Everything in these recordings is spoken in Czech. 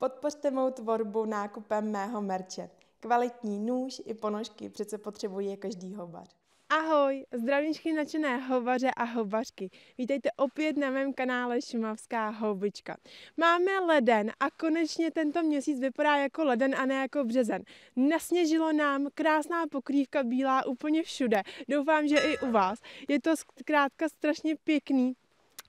Podpořte mou tvorbu nákupem mého merče. Kvalitní nůž i ponožky přece potřebuje každý hovař. Ahoj, zdravíčky nadšené hovaře a hovařky. Vítejte opět na mém kanále Šumavská houbička. Máme leden a konečně tento měsíc vypadá jako leden a ne jako březen. Nasněžilo nám krásná pokrývka bílá úplně všude. Doufám, že i u vás. Je to zkrátka strašně pěkný,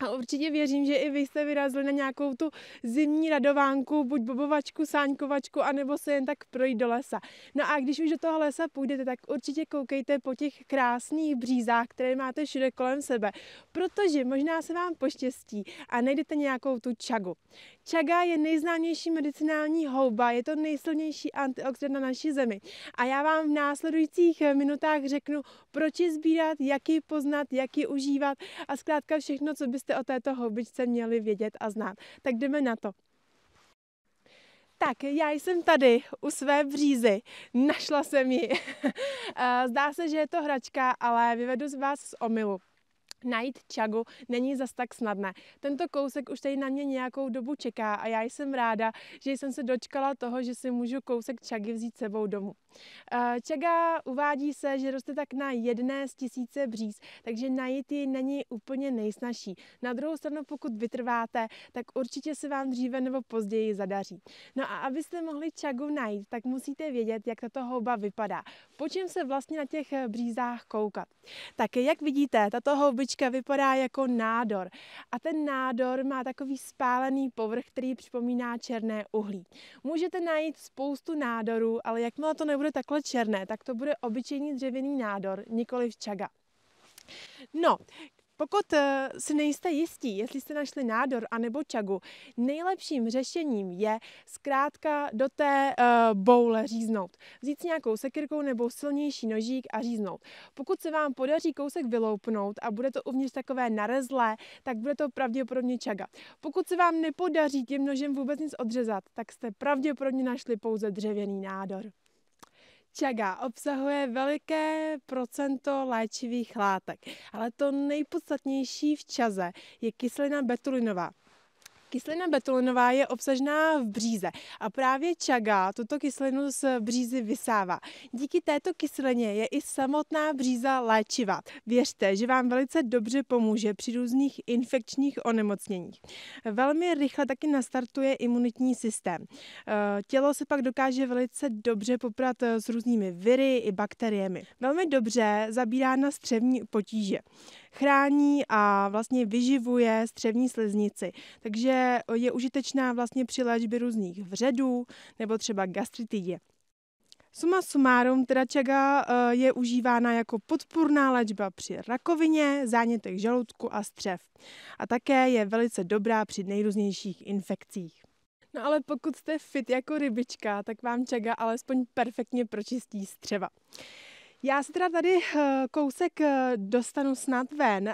a určitě věřím, že i vy jste vyrazili na nějakou tu zimní radovánku, buď bobovačku, sáňkovačku, anebo se jen tak projít do lesa. No a když už do toho lesa půjdete, tak určitě koukejte po těch krásných břízách, které máte všude kolem sebe, protože možná se vám poštěstí a najdete nějakou tu čagu. Čaga je nejznámější medicinální houba, je to nejsilnější antioxidant na naší zemi. A já vám v následujících minutách řeknu, proč ji sbírat, jak ji poznat, jak ji užívat a zkrátka všechno, co byste byste o této houbičce měli vědět a znát. Tak jdeme na to. Tak, já jsem tady u své břízy. Našla jsem ji. Eh, zdá se, že je to hračka, ale vyvedu z vás z omilu. Najít čagu není zas tak snadné. Tento kousek už tady na mě nějakou dobu čeká a já jsem ráda, že jsem se dočkala toho, že si můžu kousek čagy vzít sebou domů. Čaga eh, uvádí se, že roste tak na jedné z tisíce bříz, takže najít ji není úplně nejsnažší. Na druhou stranu, pokud vytrváte, tak určitě se vám dříve nebo později zadaří. No a abyste mohli čagu najít, tak musíte vědět, jak tato houba vypadá. Po čem se vlastně na těch břízách koukat? Tak jak vidíte, tato houbička ledvička vypadá jako nádor. A ten nádor má takový spálený povrch, který připomíná černé uhlí. Můžete najít spoustu nádorů, ale jakmile to nebude takhle černé, tak to bude obyčejný dřevěný nádor, nikoli čaga. No, pokud eh, si nejste jistí, jestli jste našli nádor anebo čagu, nejlepším řešením je zkrátka do té eh, boule říznout. Vzít nějakou sekirkou nebo silnější nožík a říznout. Pokud se vám podaří kousek vyloupnout a bude to uvnitř takové narezlé, tak bude to pravděpodobně čaga. Pokud se vám nepodaří tím nožem vůbec nic odřezat, tak jste pravděpodobně našli pouze dřevěný nádor. Čaga obsahuje veliké procento léčivých látek, ale to nejpodstatnější v čaze je kyselina betulinová. Kyselina betulinová je obsažená v bříze a právě čaga tuto kyselinu z břízy vysává. Díky této kyselině je i samotná bříza léčiva. Věřte, že vám velice dobře pomůže při různých infekčních onemocněních. Velmi rychle taky nastartuje imunitní systém. Eh, tělo se pak dokáže velice dobře poprat eh, s různými viry i bakteriemi. Velmi dobře zabírá na střevní potíže chrání a vlastně vyživuje střevní sliznici. Takže je užitečná vlastně při léčbě různých vředů nebo třeba gastritidě. Suma sumárum, teda čaga eh, je užívána jako podpůrná léčba při rakovině, zánětech žaludku a střev. A také je velice dobrá při nejrůznějších infekcích. No ale pokud jste fit jako rybička, tak vám čaga alespoň perfektně pročistí střeva. Já se teda tady eh, kousek eh, dostanu snad ven. Eh,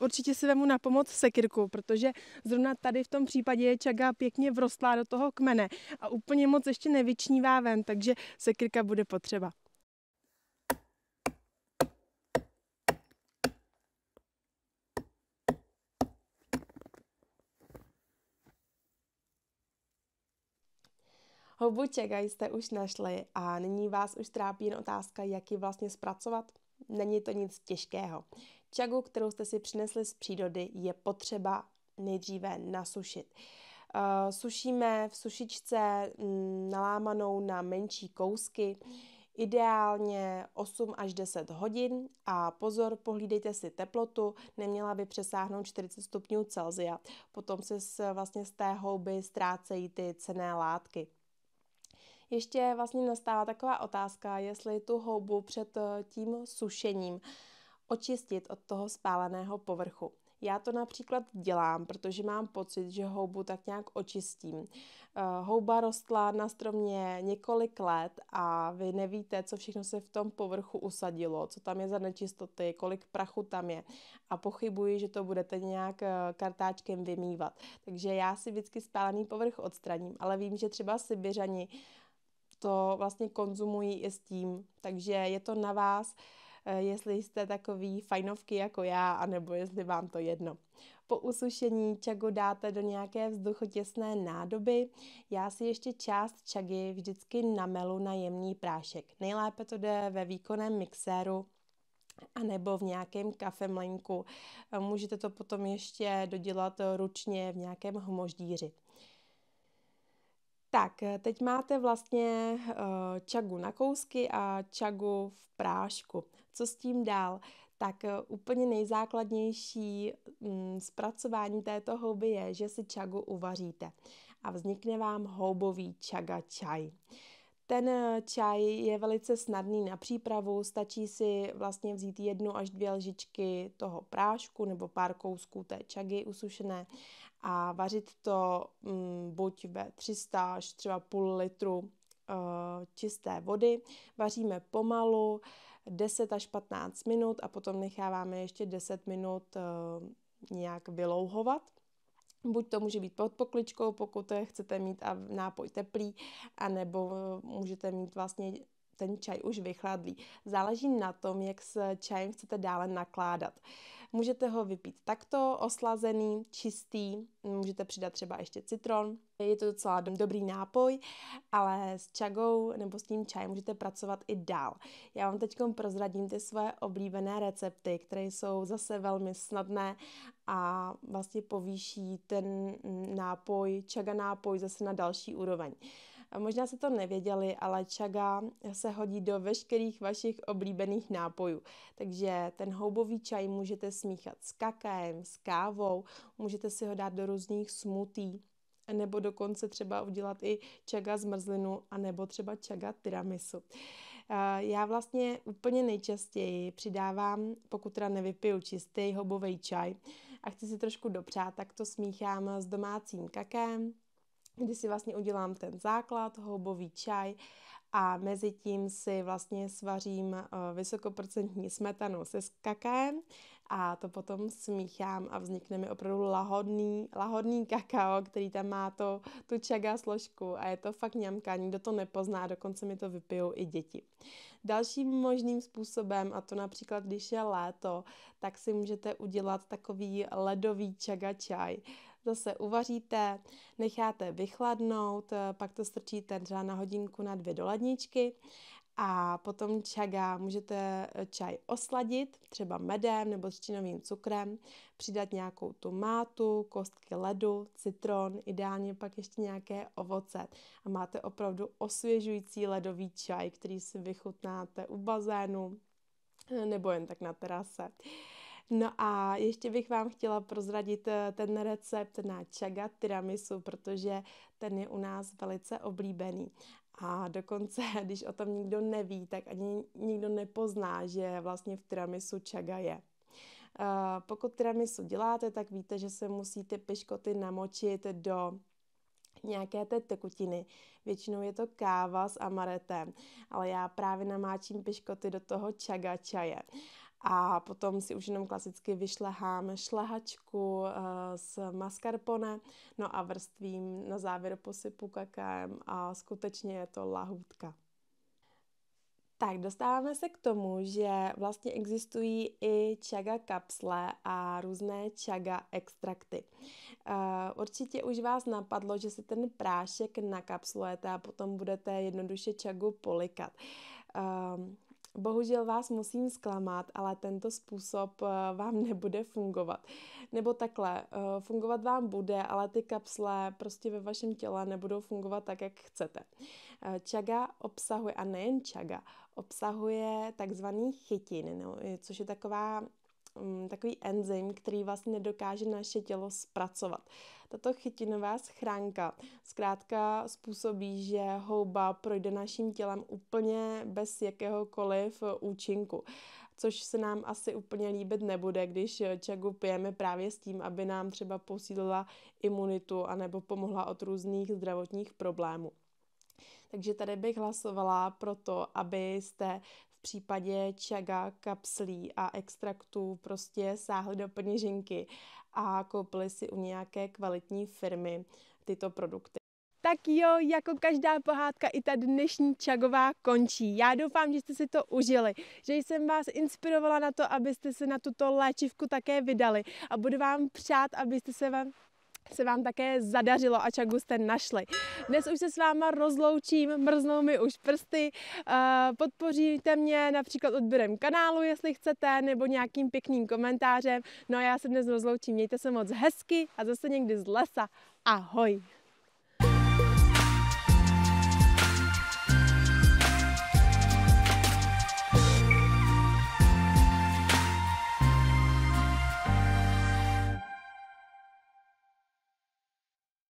určitě si vemu na pomoc sekirku, protože zrovna tady v tom případě je čaga pěkně vrostlá do toho kmene a úplně moc ještě nevyčnívá ven, takže sekirka bude potřeba. Hobuče, a jste už našli a nyní vás už trápí jen otázka, jak ji vlastně zpracovat. Není to nic těžkého. Čagu, kterou jste si přinesli z přírody, je potřeba nejdříve nasušit. Eh, sušíme v sušičce mm, nalámanou na menší kousky, ideálně 8 až 10 hodin a pozor, pohlídejte si teplotu, neměla by přesáhnout 40 stupňů Celsia. Potom se vlastně z té houby ztrácejí ty cené látky ještě vlastně nastává taková otázka, jestli tu houbu před eh, tím sušením očistit od toho spáleného povrchu. Já to například dělám, protože mám pocit, že houbu tak nějak očistím. Eh, houba rostla na stromě několik let a vy nevíte, co všechno se v tom povrchu usadilo, co tam je za nečistoty, kolik prachu tam je. A pochybuji, že to budete nějak eh, kartáčkem vymývat. Takže já si vždycky spálený povrch odstraním, ale vím, že třeba Sibiřani to vlastně konzumují i s tím. Takže je to na vás, eh, jestli jste takový fajnovky jako já, anebo jestli vám to jedno. Po usušení čagu dáte do nějaké vzduchotěsné nádoby. Já si ještě část čagy vždycky namelu na jemný prášek. Nejlépe to jde ve výkonném mixéru, a nebo v nějakém kafemlenku. Eh, můžete to potom ještě dodělat ručně v nějakém hmoždíři. Tak, eh, teď máte vlastně eh, čagu na kousky a čagu v prášku. Co s tím dál? Tak eh, úplně nejzákladnější mm, zpracování této houby je, že si čagu uvaříte a vznikne vám houbový čaga čaj. Ten čaj je velice snadný na přípravu, stačí si vlastně vzít jednu až dvě lžičky toho prášku nebo pár kousků té čagy usušené a vařit to mm, buď ve 300 až třeba půl litru e, čisté vody. Vaříme pomalu 10 až 15 minut a potom necháváme ještě 10 minut e, nějak vylouhovat. Buď to může být pod pokličkou, pokud chcete mít a nápoj teplý, anebo eh, můžete mít vlastně ten čaj už vychladlý. Záleží na tom, jak s čajem chcete dále nakládat. Můžete ho vypít takto, oslazený, čistý, můžete přidat třeba ještě citron. Je to docela dobrý nápoj, ale s čagou nebo s tím čajem můžete pracovat i dál. Já vám teď prozradím ty svoje oblíbené recepty, které jsou zase velmi snadné a vlastně povýší ten nápoj, čaga nápoj zase na další úroveň. Možná se to nevěděli, ale čaga se hodí do veškerých vašich oblíbených nápojů. Takže ten houbový čaj můžete smíchat s kakaem, s kávou, můžete si ho dát do různých smutí, nebo dokonce třeba udělat i čaga zmrzlinu, anebo třeba čaga tiramisu. Já vlastně úplně nejčastěji přidávám, pokud teda nevypiju čistý hobový čaj a chci si trošku dopřát, tak to smíchám s domácím kakem, kdy si vlastně udělám ten základ, houbový čaj a mezi tím si vlastně svařím eh, vysokoprocentní smetanu se kakaem a to potom smíchám a vznikne mi opravdu lahodný, lahodný kakao, který tam má to, tu čaga složku a je to fakt ňamka, nikdo to nepozná, dokonce mi to vypijou i děti. Dalším možným způsobem, a to například když je léto, tak si můžete udělat takový ledový čaga čaj zase uvaříte, necháte vychladnout, eh, pak to strčíte třeba na hodinku, na dvě do ledničky a potom čaga můžete eh, čaj osladit, třeba medem nebo třtinovým cukrem, přidat nějakou tu mátu, kostky ledu, citron, ideálně pak ještě nějaké ovoce. A máte opravdu osvěžující ledový čaj, který si vychutnáte u bazénu eh, nebo jen tak na terase. No a ještě bych vám chtěla prozradit eh, ten recept na čaga tiramisu, protože ten je u nás velice oblíbený. A dokonce, když o tom nikdo neví, tak ani nikdo nepozná, že vlastně v tiramisu čaga je. Eh, pokud tiramisu děláte, tak víte, že se musíte piškoty namočit do nějaké té tekutiny. Většinou je to káva s amaretem, ale já právě namáčím piškoty do toho čaga čaje. Uh, a potom si už jenom klasicky vyšlehám šlehačku eh, s mascarpone, no a vrstvím na závěr posypu kakem a skutečně je to lahůdka. Tak, dostáváme se k tomu, že vlastně existují i čaga kapsle a různé čaga extrakty. Eh, určitě už vás napadlo, že si ten prášek nakapslujete a potom budete jednoduše čagu polikat. Ehm, Bohužel vás musím zklamat, ale tento způsob eh, vám nebude fungovat. Nebo takhle, eh, fungovat vám bude, ale ty kapsle prostě ve vašem těle nebudou fungovat tak, jak chcete. Čaga eh, obsahuje, a nejen čaga, obsahuje takzvaný chytin, no, což je taková Mm, takový enzym, který vlastně dokáže naše tělo zpracovat. Tato chytinová schránka zkrátka způsobí, že houba projde naším tělem úplně bez jakéhokoliv účinku což se nám asi úplně líbit nebude, když čagu pijeme právě s tím, aby nám třeba posílila imunitu anebo pomohla od různých zdravotních problémů. Takže tady bych hlasovala pro to, abyste případě čaga, kapslí a extraktů prostě sáhli do peněženky a koupili si u nějaké kvalitní firmy tyto produkty. Tak jo, jako každá pohádka i ta dnešní Čagová končí. Já doufám, že jste si to užili, že jsem vás inspirovala na to, abyste se na tuto léčivku také vydali a budu vám přát, abyste se vám se vám také zadařilo a čagu jste našli. Dnes už se s váma rozloučím, mrznou mi už prsty. Eh, podpoříte mě například odběrem kanálu, jestli chcete, nebo nějakým pěkným komentářem. No a já se dnes rozloučím. Mějte se moc hezky a zase někdy z lesa. Ahoj!